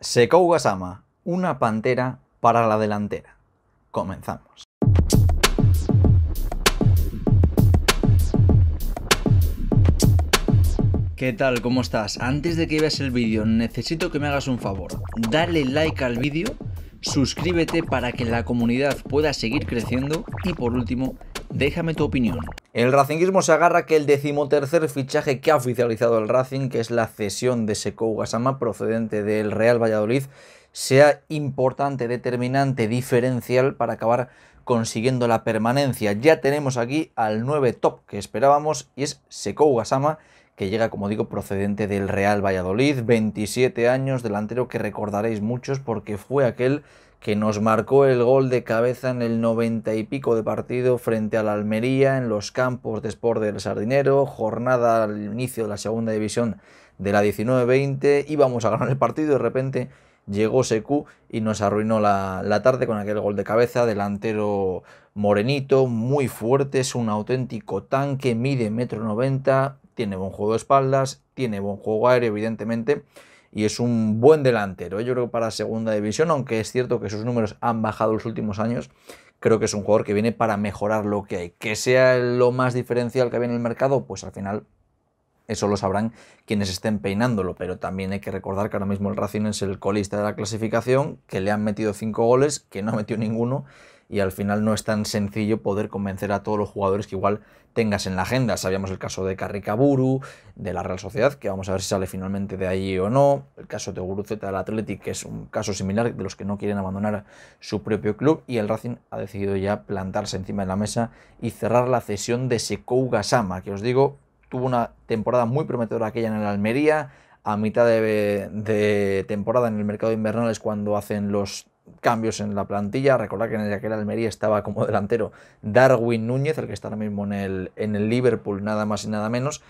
Sekou Gasama, una pantera para la delantera. Comenzamos. ¿Qué tal? ¿Cómo estás? Antes de que veas el vídeo, necesito que me hagas un favor. Dale like al vídeo, suscríbete para que la comunidad pueda seguir creciendo y por último, Déjame tu opinión. El racingismo se agarra que el decimotercer fichaje que ha oficializado el Racing, que es la cesión de Sekou Gasama procedente del Real Valladolid, sea importante, determinante, diferencial para acabar consiguiendo la permanencia. Ya tenemos aquí al 9 top que esperábamos y es Sekou Gasama, que llega, como digo, procedente del Real Valladolid, 27 años, delantero que recordaréis muchos porque fue aquel que nos marcó el gol de cabeza en el 90 y pico de partido frente a la Almería en los campos de Sport del Sardinero, jornada al inicio de la segunda división de la 19-20, íbamos a ganar el partido y de repente llegó Secu y nos arruinó la, la, tarde con aquel gol de cabeza, delantero morenito, muy fuerte, es un auténtico tanque, mide metro m tiene buen juego de espaldas, tiene buen juego aéreo evidentemente, y es un buen delantero. ¿eh? Yo creo para segunda división, aunque es cierto que sus números han bajado los últimos años, creo que es un jugador que viene para mejorar lo que hay. Que sea lo más diferencial que hay en el mercado, pues al final eso lo sabrán quienes estén peinándolo, pero también hay que recordar que ahora mismo el Racing es el colista de la clasificación, que le han metido cinco goles, que no ha metido ninguno y al final no es tan sencillo poder convencer a todos los jugadores que igual tengas en la agenda. Sabíamos el caso de Carricaburu, de la Real Sociedad, que vamos a ver si sale finalmente de ahí o no. El caso de Guruzeta del Athletic, que es un caso similar de los que no quieren abandonar su propio club. Y el Racing ha decidido ya plantarse encima de la mesa y cerrar la cesión de Sekou Gasama, que os digo, tuvo una temporada muy prometedora aquella en el Almería. A mitad de, de temporada en el mercado invernal es cuando hacen los cambios en la plantilla. Recordad que en el aquel Almería estaba como delantero Darwin Núñez, el que está ahora mismo en el, en el Liverpool, nada más y nada menos.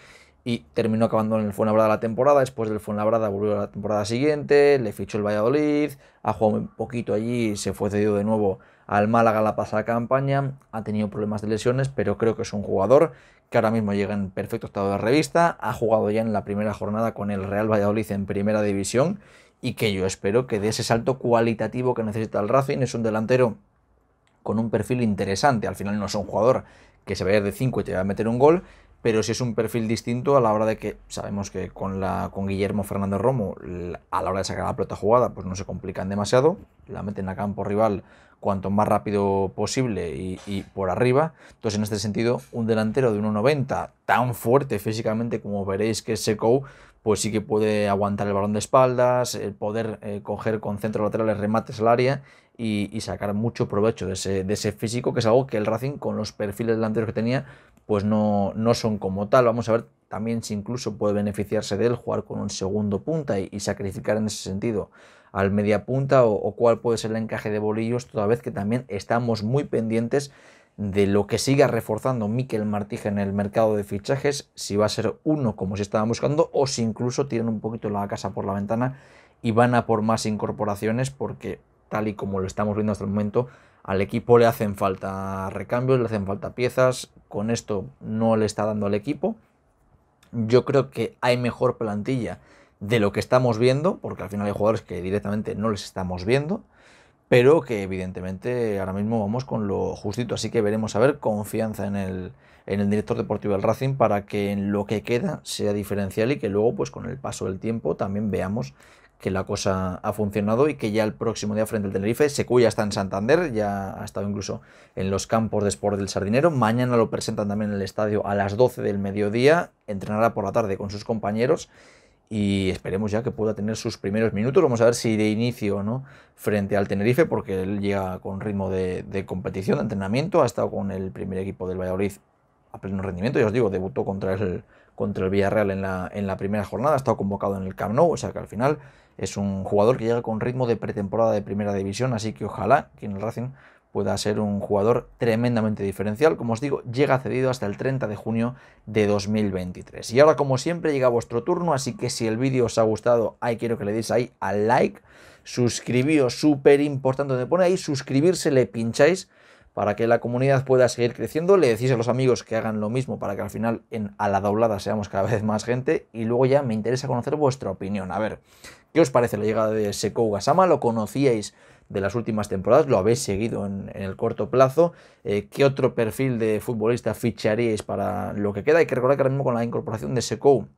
Y terminó acabando en el Fuenlabrada la temporada. Después del Fuenlabrada volvió a la temporada siguiente, le fichó el Valladolid, ha jugado un poquito allí, se fue cedido de nuevo al Málaga la pasada campaña. Ha tenido problemas de lesiones, pero creo que es un jugador que ahora mismo llega en perfecto estado de revista. Ha jugado ya en la primera jornada con el Real Valladolid en primera división y que yo espero que dé ese salto cualitativo que necesita el Racing. Es un delantero con un perfil interesante. Al final no es un jugador que se vaya de 5 y te va a meter un gol, pero sí es un perfil distinto a la hora de que sabemos que con, la, con Guillermo Fernando Romo, a la hora de sacar la pelota jugada, pues no se complican demasiado, la meten a campo rival cuanto más rápido posible y, por arriba. Entonces, en este sentido, un delantero de 1,90 tan fuerte físicamente como veréis que es Sekou, pues sí que puede aguantar el balón de espaldas, el poder eh, coger con centros laterales remates al área y, sacar mucho provecho de ese, físico, que es algo que el Racing con los perfiles delanteros que tenía, pues no, no son como tal. Vamos a ver también si incluso puede beneficiarse de él jugar con un segundo punta y, sacrificar en ese sentido al media punta o, o cuál puede ser el encaje de bolillos, toda vez que también estamos muy pendientes de lo que siga reforzando Mikel Martija en el mercado de fichajes, si va a ser uno como se estaba buscando o si incluso tienen un poquito la casa por la ventana y van a por más incorporaciones porque tal y como lo estamos viendo hasta el momento, al equipo le hacen falta recambios, le hacen falta piezas, con esto no le está dando al equipo. Yo creo que hay mejor plantilla de lo que estamos viendo, porque al final hay jugadores que directamente no les estamos viendo pero que evidentemente ahora mismo vamos con lo justito, así que veremos a ver confianza en el, en el director deportivo del Racing para que en lo que queda sea diferencial y que luego pues con el paso del tiempo también veamos que la cosa ha funcionado y que ya el próximo día frente al Tenerife, Secuya está en Santander, ya ha estado incluso en los campos de Sport del Sardinero, mañana lo presentan también en el estadio a las 12 del mediodía, entrenará por la tarde con sus compañeros y esperemos ya que pueda tener sus primeros minutos. Vamos a ver si de inicio no frente al Tenerife, porque él llega con ritmo de, competición, de entrenamiento, ha estado con el primer equipo del Valladolid a pleno rendimiento, ya os digo, debutó contra el, contra el Villarreal en la, en la primera jornada, ha estado convocado en el Camp Nou, o sea que al final es un jugador que llega con ritmo de pretemporada de primera división, así que ojalá que en el Racing pueda ser un jugador tremendamente diferencial. Como os digo, llega cedido hasta el 30 de junio de 2023. Y ahora, como siempre, llega vuestro turno, así que si el vídeo os ha gustado, ahí quiero que le deis ahí al like, suscribíos, súper importante, donde pone ahí suscribirse, le pincháis para que la comunidad pueda seguir creciendo, le decís a los amigos que hagan lo mismo para que al final en a la doblada seamos cada vez más gente y luego ya me interesa conocer vuestra opinión. A ver, ¿qué os parece la llegada de Sekou Gasama? ¿Lo conocíais? de las últimas temporadas, lo habéis seguido en, el corto plazo. Eh, ¿Qué otro perfil de futbolista ficharíais para lo que queda? Hay que recordar que ahora mismo con la incorporación de Secou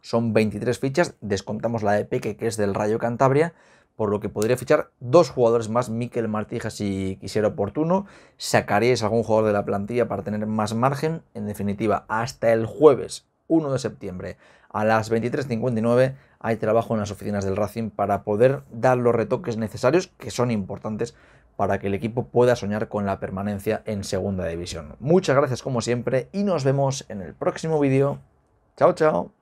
son 23 fichas, descontamos la de Peque, que es del Rayo Cantabria, por lo que podría fichar dos jugadores más, Miquel Martija si quisiera oportuno, sacaríais algún jugador de la plantilla para tener más margen, en definitiva, hasta el jueves 1 de septiembre. A las 23.59 hay trabajo en las oficinas del Racing para poder dar los retoques necesarios, que son importantes, para que el equipo pueda soñar con la permanencia en Segunda División. Muchas gracias como siempre y nos vemos en el próximo vídeo. Chao, chao.